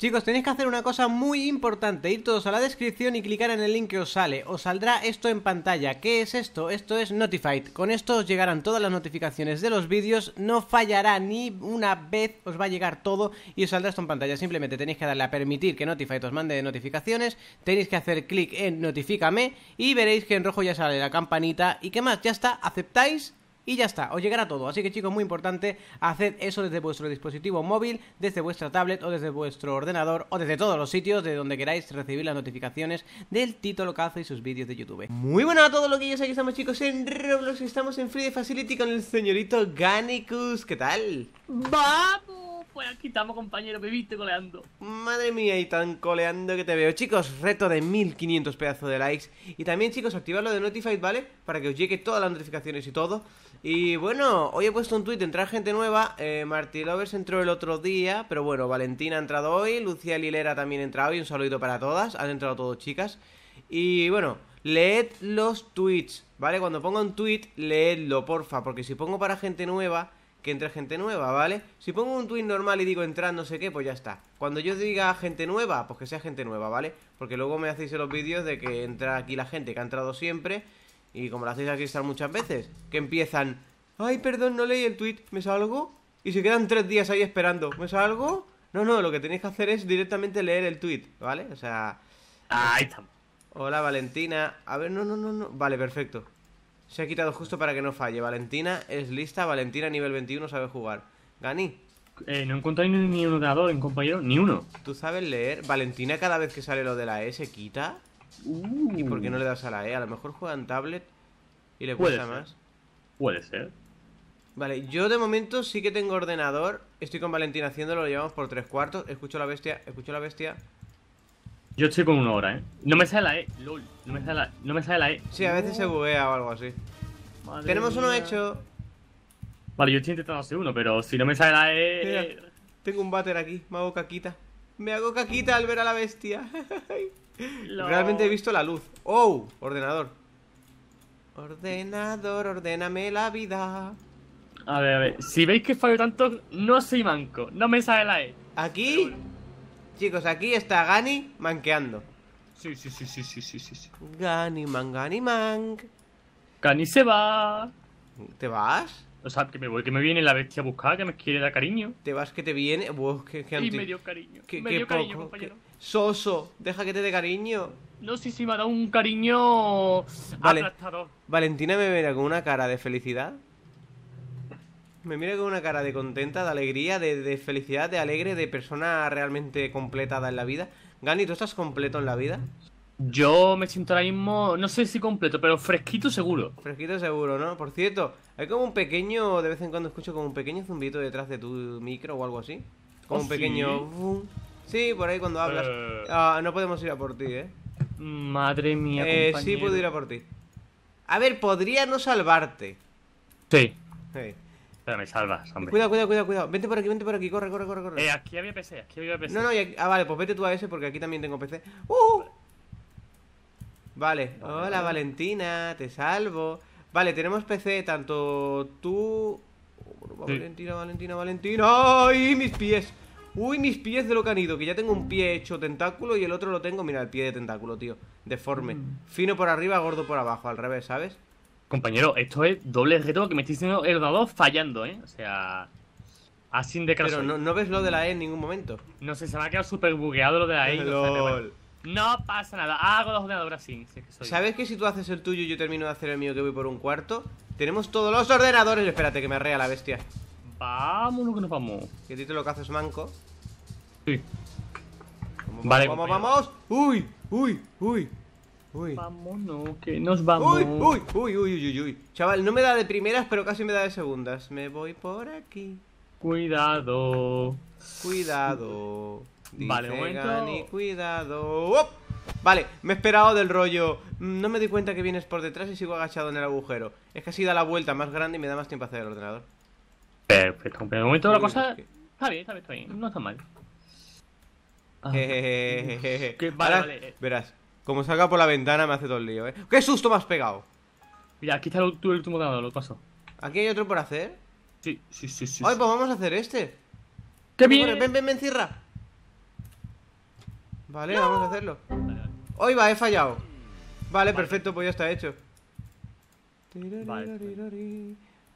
Chicos, tenéis que hacer una cosa muy importante, ir todos a la descripción y clicar en el link que os sale. Os saldrá esto en pantalla. ¿Qué es esto? Esto es Notified. Con esto os llegarán todas las notificaciones de los vídeos, no fallará ni una vez, os va a llegar todo y os saldrá esto en pantalla. Simplemente tenéis que darle a permitir que Notified os mande notificaciones, tenéis que hacer clic en Notifícame y veréis que en rojo ya sale la campanita y que más, ya está, aceptáis y ya está, os llegará todo. Así que chicos, muy importante, haced eso desde vuestro dispositivo móvil, desde vuestra tablet o desde vuestro ordenador o desde todos los sitios de donde queráis recibir las notificaciones del título hace y sus vídeos de YouTube. Muy bueno a todos los que ya aquí estamos chicos en Roblox, Y estamos en Free Facility con el señorito Ganicus, ¿qué tal? ¡Vamos! Pues aquí estamos, compañero, me viste coleando. Madre mía, y tan coleando que te veo. Chicos, reto de 1500 pedazos de likes. Y también, chicos, activad lo de Notify, ¿vale? Para que os llegue todas las notificaciones y todo. Y bueno, hoy he puesto un tuit, entrar gente nueva. Eh, Martí Lovers entró el otro día, pero bueno, Valentina ha entrado hoy, Lucía Lilera también ha entrado hoy. Un saludito para todas, han entrado todos chicas. Y bueno, leed los tweets, ¿vale? Cuando ponga un tweet, leedlo, porfa, porque si pongo para gente nueva, que entra gente nueva, ¿vale? Si pongo un tweet normal y digo entrar no sé qué, pues ya está. Cuando yo diga gente nueva, pues que sea gente nueva, ¿vale? Porque luego me hacéis los vídeos de que entra aquí la gente que ha entrado siempre y como lo hacéis aquí estar muchas veces, que empiezan, ay, perdón, no leí el tweet, ¿me salgo? Y se quedan tres días ahí esperando, ¿me salgo? No, no, lo que tenéis que hacer es directamente leer el tweet, ¿vale? O sea... Ahí Hola, Valentina. A ver, no, no, no, no. Vale, perfecto. Se ha quitado justo para que no falle. Valentina es lista, Valentina nivel 21 sabe jugar. Gani. Eh, no encontráis ni un ordenador en compañero, ni uno. ¿Tú sabes leer? ¿Valentina cada vez que sale lo de la E se quita? ¿Y por qué no uh. le das a la E? A lo mejor juega en tablet y le cuesta más. Puede ser. Vale, yo de momento sí que tengo ordenador. Estoy con Valentín haciéndolo, lo llevamos por tres cuartos. Escucho la bestia, escucho la bestia. Yo estoy con una hora, ¿eh? No me sale la E, lol. No me sale la, no me sale la E. Sí, a veces se buguea o algo así. Tenemos uno hecho. Vale, yo estoy intentando hacer uno, pero si no me sale la E... Eh. tengo un bater aquí, me hago caquita. Me hago caquita al ver a la bestia. Realmente he visto la luz. ¡Oh! Ordenador. Ordenador, ordéname la vida. A ver, a ver. Si veis que fallo tanto, no soy manco. No me sale la E. Aquí, chicos, aquí está Gani manqueando. Sí, sí, sí, sí, sí, sí, sí. Gani man, Gani man. Gani se va. ¿Te vas? O sea, que me voy, que me viene la bestia a buscar, que me quiere dar cariño. ¿Te vas que te viene? qué, que, y me dio cariño. me dio cariño, compañero. Soso, deja que te dé cariño. No, sí, sí, me ha dado un cariño vale. Valentina me mira con una cara de felicidad. Me mira con una cara de contenta, de alegría, de, de felicidad, de alegre, de persona realmente completada en la vida. Gani, ¿tú estás completo en la vida? Yo me siento ahora mismo, no sé si completo, pero fresquito seguro. Fresquito seguro, ¿no? Por cierto, hay como un pequeño, de vez en cuando escucho como un pequeño zumbito detrás de tu micro o algo así. Como oh, un pequeño... Sí, por ahí cuando hablas. Eh. Ah, no podemos ir a por ti, ¿eh? Madre mía, eh, Sí, puedo ir a por ti. A ver, podría no salvarte. Sí. sí. Pero me salvas, hombre. Cuidado, cuidado, cuidado, cuidado. Vente por aquí, vente por aquí, corre, corre, corre, corre. Eh, aquí había PC, aquí había PC. No, no, ah, vale, pues vete tú a ese porque aquí también tengo PC. ¡Uh! Vale. Hola, Valentina, te salvo. Vale, tenemos PC, tanto tú. Valentina, Valentina, Valentina. ¡Ay, mis pies! Uy, mis pies de lo que han ido, que ya tengo un pie hecho tentáculo y el otro lo tengo, mira, el pie de tentáculo, tío. Deforme. Mm. Fino por arriba, gordo por abajo, al revés, ¿sabes? Compañero, esto es doble reto que me estoy diciendo el dado fallando, ¿eh? O sea... Así de caso. Pero no, ves lo de la E en ningún momento. No sé, se me ha quedado súper bugueado lo de la E. no pasa nada, hago los ordenadores así. ¿Sabes que si tú haces el tuyo y yo termino de hacer el mío que voy por un cuarto? Tenemos todos los ordenadores. Espérate, que me arrea la bestia. Vámonos que nos vamos. ¿Qué lo que haces, manco? Sí. Vamos, vamos, vamos. Uy, uy, uy. Uy. Vámonos, que nos vamos. Uy, uy, uy, uy, uy, uy. Chaval, no me da de primeras, pero casi me da de segundas. Me voy por aquí. Cuidado. Cuidado. vale, cuidado. ¡Oh! Vale, me he esperado del rollo. Mm, no me di cuenta que vienes por detrás y sigo agachado en el agujero. Es que así da la vuelta más grande y me da más tiempo a hacer el ordenador. Perfecto, pero de momento la cosa está bien, está bien, está bien, no está mal. vale, eh. Verás, como salga por la ventana me hace todo el lío, ¿eh? ¡Qué susto me has pegado! Mira, aquí está el, el último dado, lo paso. ¿Aquí hay otro por hacer? Sí, sí, sí, sí. Ay, pues vamos a hacer este. ¡Qué bien! Ven, ven, ven, cierra. Vale, vamos a hacerlo. Vale, Hoy va, he fallado. Vale, perfecto, pues ya está hecho.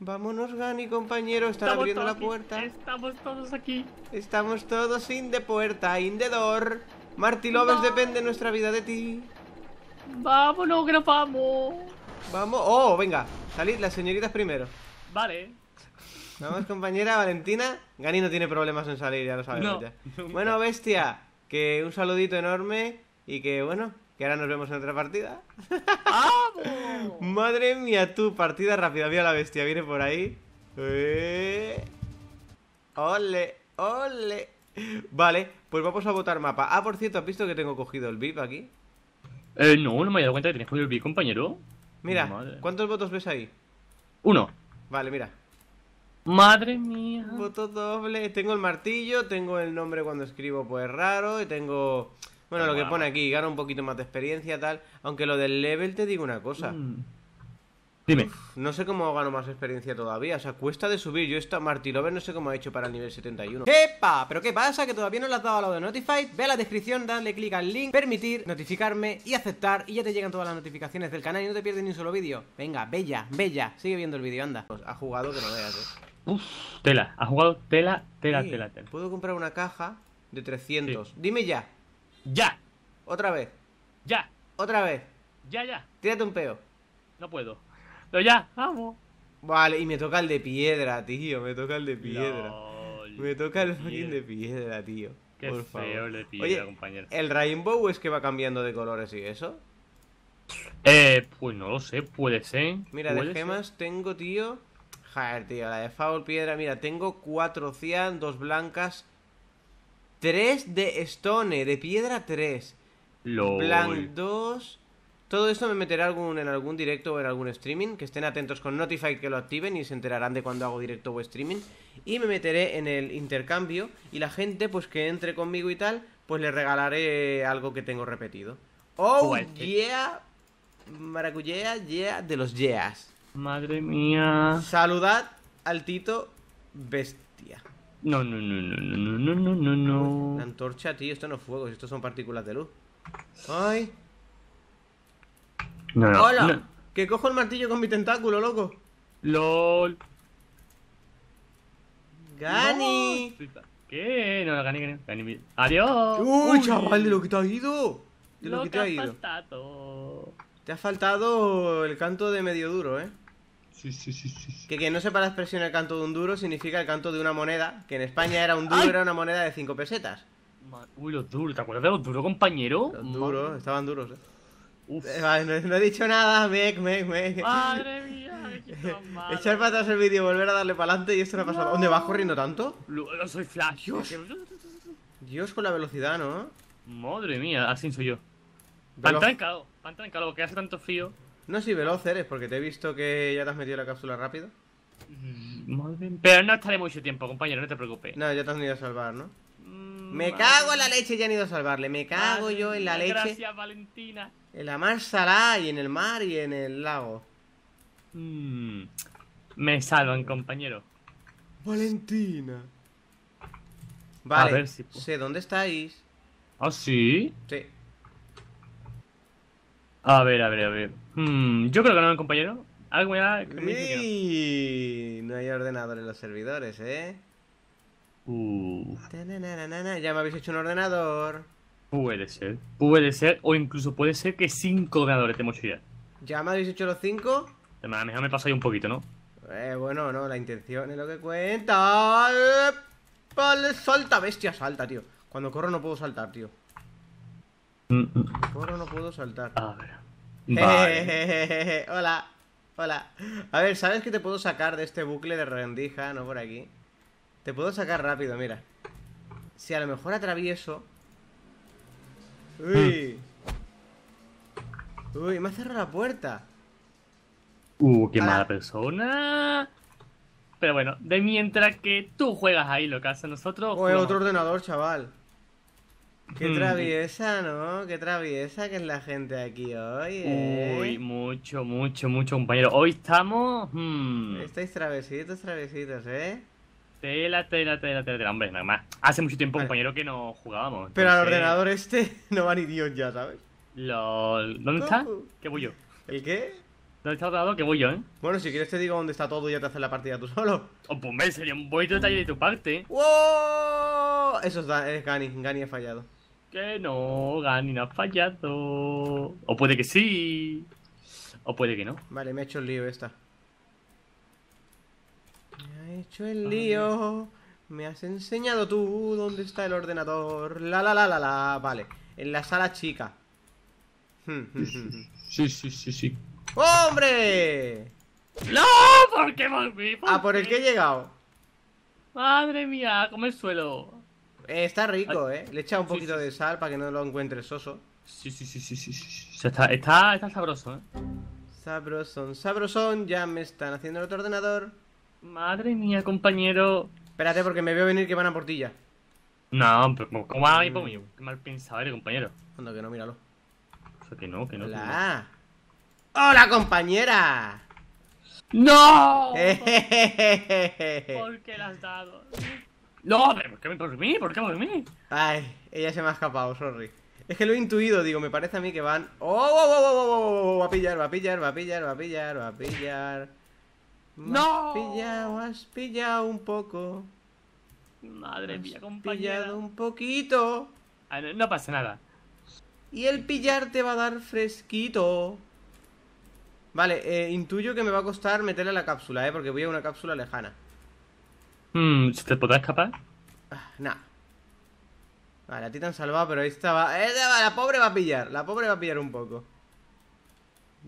Vámonos, Gani, compañero. Están abriendo la puerta. Estamos todos aquí. Estamos todos in de puerta, in de dor Marty depende nuestra vida de ti. Vámonos, grafamos. Vamos. Oh, venga. Salid las señoritas primero. Vale. Vamos, compañera Valentina. Gani no tiene problemas en salir, ya lo sabemos Bueno, bestia, que un saludito enorme y que, bueno, que ahora nos vemos en otra partida. Madre mía, tú, partida rápida. Mira la bestia, viene por ahí. Eh. ¡Ole! ¡Ole! Vale, pues vamos a votar mapa. Ah, por cierto, ¿has visto que tengo cogido el VIP aquí? Eh, no, no me he dado cuenta que tenías cogido el VIP, compañero. Mira, ¿cuántos votos ves ahí? Uno. Vale, mira. Madre mía. Voto doble. Tengo el martillo, tengo el nombre cuando escribo, pues raro, y tengo bueno, lo que pone aquí, gana un poquito más de experiencia, tal. Aunque lo del level te digo una cosa. Mm. Dime. no sé cómo gano más experiencia todavía. O sea, cuesta de subir. Yo esta Martilover no sé cómo ha hecho para el nivel 71. ¡Epa! ¿Pero qué pasa? ¿Que todavía no le has dado a lo de Notify? Ve a la descripción, dale clic al link, permitir, notificarme y aceptar. Y ya te llegan todas las notificaciones del canal y no te pierdes ni un solo vídeo. Venga, bella, bella. Sigue viendo el vídeo, anda. Pues, ha jugado que no veas, eh. tela. Ha jugado tela, tela, tela, tela. Puedo comprar una caja de 300. Dime ya. Ya. Otra vez. Ya. Otra vez. Ya, ya. Tírate un peo. No puedo. ¡No, ya, vamos. Vale, y me toca el de piedra, tío. Me toca el de piedra. me toca el de piedra, tío. Qué Por feo favor. el de piedra, compañero. ¿El Rainbow es que va cambiando de colores y eso? Eh, pues no lo sé, puede ser. Mira, de gemas tengo, tío. Joder, tío, la de favor, Piedra. Mira, tengo cuatro cian, dos blancas, 3 de stone, de piedra 3. plan 2. Todo esto me meteré algún, en algún directo o en algún streaming. Que estén atentos con Notify que lo activen y se enterarán de cuando hago directo o streaming. Y me meteré en el intercambio. Y la gente, pues que entre conmigo y tal, pues le regalaré algo que tengo repetido. Oh, yeah. Maracuyea, yeah, de los yeahs. Madre mía. Saludad al Tito Bestia. No, no, no, no, no, no, no, no, no. La antorcha, tío, esto no es fuego, esto son partículas de luz. ¡Ay! ¡Hola! Que cojo el martillo con mi tentáculo, loco. ¡Lol! ¡Gani! ¿Qué? No, Gani, Gani. Gani. ¡Adiós! ¡Uy, chaval, de lo que te ha ido! De lo, que te ha ido. Faltado. Te ha faltado el canto de medio duro, eh. Sí, sí, sí, sí. Que quien no sepa la expresión el canto de un duro significa el canto de una moneda, que en España era un duro, era una moneda de 5 pesetas. Uy, los duros, ¿te acuerdas de los duros, compañero? Los duros, estaban duros. Eh. Uf. Eh, no, he dicho nada, mec, mec, mec. Madre mía, Echar para atrás el vídeo, volver a darle para adelante y esto no ha pasado. ¿Dónde vas corriendo tanto? Lo, soy Flash. Dios. con la velocidad, ¿no? Madre mía, así soy yo. trancado, que hace tanto frío. No, si veloz eres, porque te he visto que ya te has metido la cápsula rápido. Mm, pero no estaré mucho tiempo, compañero, no te preocupes. No, ya te has ido a salvar, ¿no? Mm, me cago en la leche, ya han ido a salvarle. Me cago yo en la leche. Gracias, Valentina. En la mar y en el mar y en el lago. Mm, me salvan, compañero. Valentina. Vale, sé dónde estáis. ¿Ah, sí? Sí. A ver, a ver, a ver. Hmm, yo creo que no, compañero. Algo me Que no. hay ordenador en los servidores, ¿eh? Uh. Ya me habéis hecho un ordenador. Puede ser. Puede ser, o incluso puede ser que cinco ordenadores te ya. me habéis hecho los cinco? Además, mejor me pasa ahí un poquito, ¿no? Eh, bueno, no, la intención es lo que cuenta. Vale, salta, bestia, salta, tío. Cuando corro no puedo saltar, tío. Ahora no puedo saltar. A ver. Eh, hola. Hola. A ver, ¿sabes que te puedo sacar de este bucle de rendija, no por aquí? Te puedo sacar rápido, mira. Si a lo mejor atravieso. Uy. Hmm. Uy, me ha cerrado la puerta. Uh, qué mala persona. Pero bueno, de mientras que tú juegas ahí lo que hace nosotros. O otro ordenador, chaval. Qué mm. traviesa, ¿no? Qué traviesa que es la gente aquí hoy. ¿eh? Uy, mucho, mucho, mucho, compañero. Hoy estamos. Mm. Estáis travesitos, travesitos, ¿eh? Tela, tela, tela, tela, tela. Hombre, nada más. Hace mucho tiempo, compañero, que no jugábamos. Pero al ordenador este no va ni Dios ya, ¿sabes? LOL. ¿Dónde está? ¿Qué bullo ¿El qué? ¿Dónde está el ordenador? ¿Qué voy ¿eh? Bueno, si quieres te digo dónde está todo y ya te haces la partida tú solo. Oh, pues, me sería un bonito detalle de tu parte. ¡Wow! Eso es, Gani. Gani ha fallado. Que no, Gani no ha fallado. O puede que sí. O puede que no. Vale, me ha hecho el lío esta. Me ha hecho el lío. Me has enseñado tú dónde está el ordenador. La la la la la. Vale. En la sala chica. Hmm, hmm, hmm, sí, sí, sí, sí. ¡Hombre! ¡No! ¿Por qué volví? ¿Por ah, por el que he llegado? Madre mía, come el suelo está rico, ¿eh? Le echa un poquito de sal para que no lo encuentres soso. Sí, sí, sí, sí, sí. sí. Está, está, está sabroso, ¿eh? Sabrosón, sabrosón, ya me están haciendo el otro ordenador. Madre mía, compañero. Espérate, porque me veo venir que van a por No, pero ¿cómo va a ir por Qué mal pensado eres, compañero. Cuando que no, míralo. O sea, que no, que no. ¡Hola! ¡Hola, compañera! ¡No! ¿Por qué la has dado? No, pero ¿por qué, por mí? ¿Por qué por mí? Ay, ella se me ha escapado, sorry. Es que lo he intuido, digo, me parece a mí que van... ¡Oh, oh, oh, oh, Va a pillar, va a pillar, va a pillar, va a pillar, va a pillar... ¡No! Has pillado, has pillado un poco. Madre mía, has pillado un poquito. no, pasa nada. Y el pillar te va a dar fresquito. Vale, intuyo que me va a costar meterle la cápsula, ¿eh? Porque voy a una cápsula lejana. Hmm, ¿Se te podrá escapar? nah. Vale, a ti te han salvado, pero ahí estaba La pobre va a pillar, la pobre va a pillar un poco.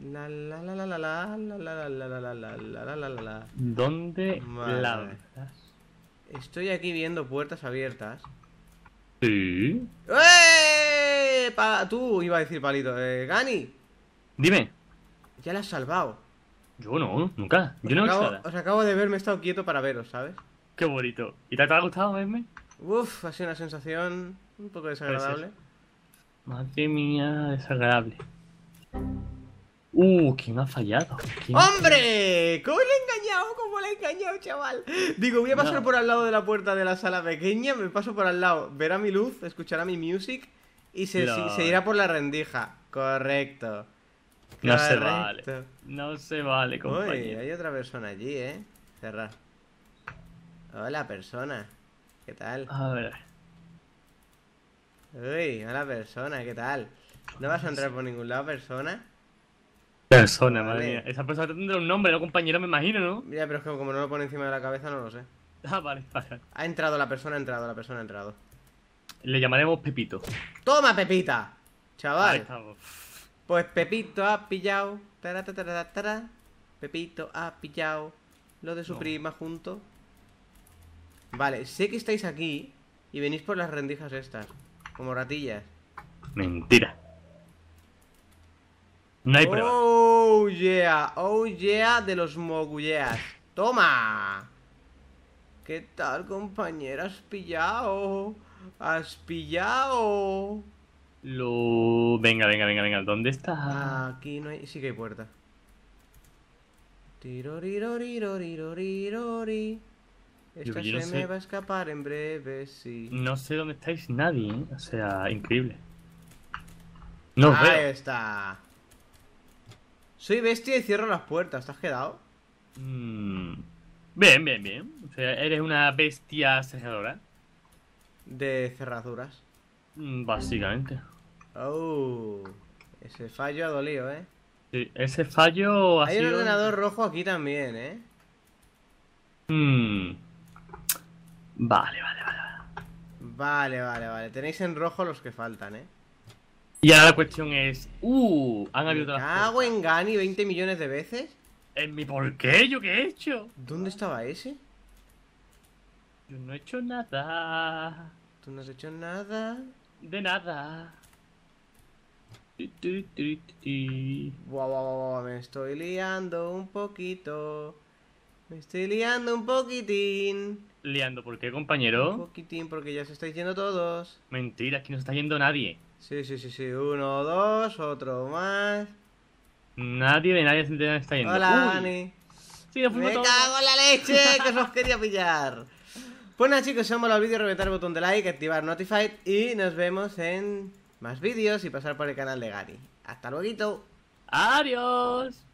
La la la la la la la la la la la la la la ¿Dónde Estoy aquí viendo puertas abiertas. Sí. ¡Eh! Tú iba a decir palito. Eh, Gani. Dime. Ya la has salvado. Yo no, nunca. Yo no he Os acabo de ver, me he estado quieto para veros, ¿sabes? Qué bonito. ¿Y te, ha gustado verme? Uf, ha sido una sensación un poco desagradable. Madre mía, desagradable. Uh, ¿quién ha fallado? ¡Hombre! ¿Cómo le he engañado? ¿Cómo le he engañado, chaval? Digo, voy a pasar por al lado de la puerta de la sala pequeña, me paso por al lado, verá mi luz, escuchará mi music y se, irá por la rendija. Correcto. No se vale. No se vale, compañero. Uy, hay otra persona allí, ¿eh? Cerrar. Hola, persona. ¿Qué tal? A ver... Uy, hola, persona. ¿Qué tal? ¿No vas a entrar por ningún lado, persona? Persona, madre mía. Esa persona tendrá un nombre, ¿no, compañero? Me imagino, ¿no? Mira, pero es que como no lo pone encima de la cabeza, no lo sé. Ah, vale, vale. Ha entrado la persona, ha entrado la persona, ha entrado. Le llamaremos Pepito. ¡Toma, Pepita! Chaval. pues Pepito ha pillado. Pepito ha pillado lo de su prima junto Vale, sé que estáis aquí y venís por las rendijas estas, como ratillas. Mentira. No hay prueba. Oh yeah, oh yeah de los mogulleas. ¡Toma! ¿Qué tal, compañero? ¿Has pillado? ¿Has pillado? Lo... Venga, venga, venga, venga. ¿Dónde está? Aquí no hay... Sí que hay puerta. Tiro, esta se me va a escapar en breve, sí. No sé dónde estáis nadie, ¿eh? o sea, increíble. No Ahí está. Soy bestia y cierro las puertas, ¿te has quedado? Mm. Bien, bien, bien. O sea, eres una bestia cerradora. De cerraduras. Mm, básicamente. Oh. Ese fallo ha dolido, ¿eh? Sí, ese fallo ha Hay un ordenador rojo aquí también, ¿eh? Mmm. Vale, vale, vale. Vale, vale, vale. Tenéis en rojo los que faltan, ¿eh? Y ahora la cuestión es... ¡Uh! Han abierto las hago en Gani 20 millones de veces? ¿En mi por qué? ¿Yo qué he hecho? ¿Dónde estaba ese? Yo no he hecho nada. Tú no has hecho nada. De nada. Guau, guau, guau, me estoy liando un poquito. Me estoy liando un poquitín. ¿Liando por qué, compañero? Un poquitín, porque ya se estáis yendo todos. Mentira, aquí no se está yendo nadie. Sí, sí, sí, sí. Uno, dos, otro más. Nadie de nadie se está yendo. Hola, Dani. Sí, ¡Me cago en la leche! que os quería pillar. Bueno, pues chicos, si os ha el vídeo, reventar el botón de like, activar Notified y nos vemos en más vídeos y pasar por el canal de Gary. ¡Hasta luego! ¡Adiós!